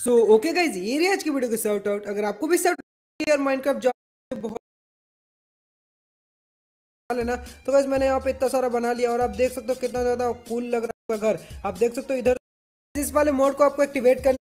So okay guys ये रही आज की वीडियो को सर्ट आउट अगर आपको भी सर्ट और माइंड जॉब बहुत लेना तो गाइज मैंने यहाँ पे इतना सारा बना लिया और आप देख सकते हो कितना ज़्यादा कूल लग रहा है घर आप देख सकते हो इधर इस वाले मोड को आपको एक्टिवेट करना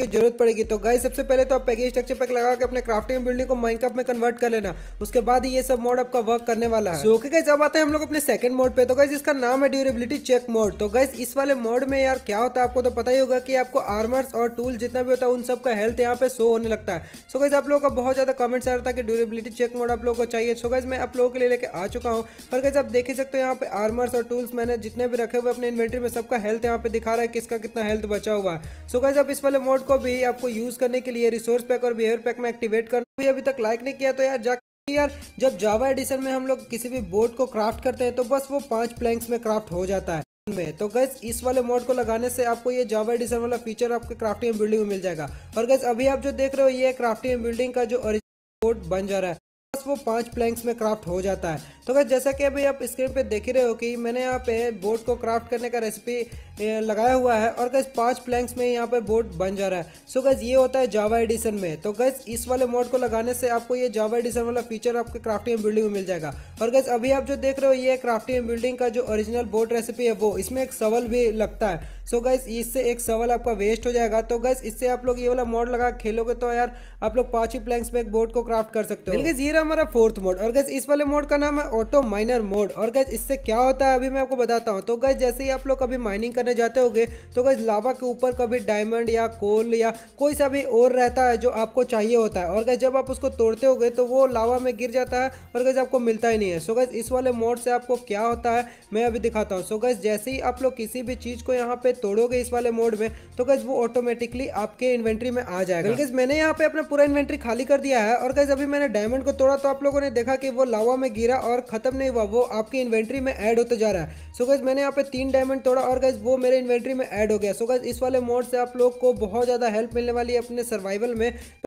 की जरूरत पड़ेगी तो गाइस सबसे पहले तो आप पैकेज स्ट्रक्चर पैक लगा के अपने क्राफ्टिंग बिल्डिंग को माइनक्राफ्ट में कन्वर्ट कर लेना उसके बाद ये सब मोड आपका वर्क करने वाला है ओके गाइस अब आते हैं हम लोग अपने सेकंड मोड पे तो गाइस इसका नाम है ड्यूरेबिलिटी चेक मोड तो गाइस इस वाले मोड में यार क्या होता है आपको तो पता ही होगा की आपको आर्मर्स और टूल जितना भी होता है उन सबका हेल्थ यहाँ पे शो होने लगता है सो गाइज आप लोगों का बहुत ज्यादा कमेंट्स आ रहा था कि ड्यूरेबिलिटी चेक मोड आप लोगों को चाहिए सो गाइज मैं आप लोगों के लिए लेके आ चुका हूँ पर गाइज आप देख ही सकते हो यहाँ पे आर्मर्स और टूल्स मैंने जितने भी रखे हुए अपने इन्वेंट्री में सबका हेल्थ यहाँ पे दिखा रहा है किसका कितना हेल्थ बचा हुआ है सो गाइज आप इस वाले मोड कोड को भी आपको यूज करने के लिए रिसोर्स पैक और बिहेवियर पैक में एक्टिवेट करना अभी तक लाइक नहीं किया तो यार जा यार जब जावा एडिशन में हम लोग किसी भी बोर्ड को क्राफ्ट करते हैं तो बस वो पांच प्लैंक्स में क्राफ्ट हो जाता है में तो गैस इस वाले मोड को लगाने से आपको ये जावा एडिशन वाला फीचर आपके क्राफ्टिंग बिल्डिंग में मिल जाएगा और गैस अभी आप जो देख रहे हो ये क्राफ्टिंग बिल्डिंग का जो ओरिजिनल बोर्ड बन जा रहा है पास वो पांच प्लैंक्स में क्राफ्ट हो जाता है तो अगर जैसा कि अभी आप स्क्रीन पे देख ही रहे हो कि मैंने यहाँ पे बोर्ड को क्राफ्ट करने का रेसिपी लगाया हुआ है और गैस पांच प्लैंक्स में यहाँ पे बोर्ड बन जा रहा है सो गैस ये होता है जावा एडिशन में तो गैस इस वाले मोड को लगाने से आपको ये जावा एडिशन वाला फीचर आपके क्राफ्टिंग एंड बिल्डिंग में मिल जाएगा और गैस अभी आप जो देख रहे हो ये क्राफ्टिंग एंड बिल्डिंग का जो ओरिजिनल बोर्ड रेसिपी है वो इसमें एक सवल भी लगता है सो गैस इससे एक सवल आपका वेस्ट हो जाएगा तो गैस इससे आप लोग ये वाला मोड लगा खेलोगे तो यार आप लोग पांच ही प्लैंक्स में एक बोर्ड को क्राफ्ट कर सकते हो गैस ये रहा हमारा फोर्थ मोड और गैस इस वाले मोड का नाम है ऑटो माइनर मोड और गैस इससे क्या होता है अभी मैं आपको बताता हूँ तो गैस जैसे ही आप लोग कभी माइनिंग करने जाते हो तो गैस लावा के ऊपर कभी डायमंड या कोल या कोई सा भी और रहता है जो आपको चाहिए होता है और गैस जब आप उसको तोड़ते हो तो वो लावा में गिर जाता है और गैस आपको मिलता ही नहीं है सो गैस इस वाले मोड से आपको क्या होता है मैं अभी दिखाता हूँ सो गैस जैसे ही आप लोग किसी भी चीज़ को यहाँ पे तोड़ोगे इस वाले मोड में तो गैस वो ऑटोमेटिकली आपके इन्वेंट्री में आ जाएगा गैस हाँ। मैंने यहाँ पे अपना पूरा इन्वेंट्री खाली कर दिया है और गैस अभी मैंने डायमंड को तोड़ा तो आप लोगों ने देखा कि वो लावा में गिरा और खत्म नहीं हुआ वो आपकी इन्वेंट्री में ऐड होता जा रहा है सो गैस मैंने यहाँ पे तीन डायमंड तोड़ा और गैस वो मेरे इन्वेंट्री में ऐड हो गया सो गैस इस वाले मोड से आप लोग को बहुत ज़्यादा हेल्प मिलने वाली है अपने सर्वाइवल में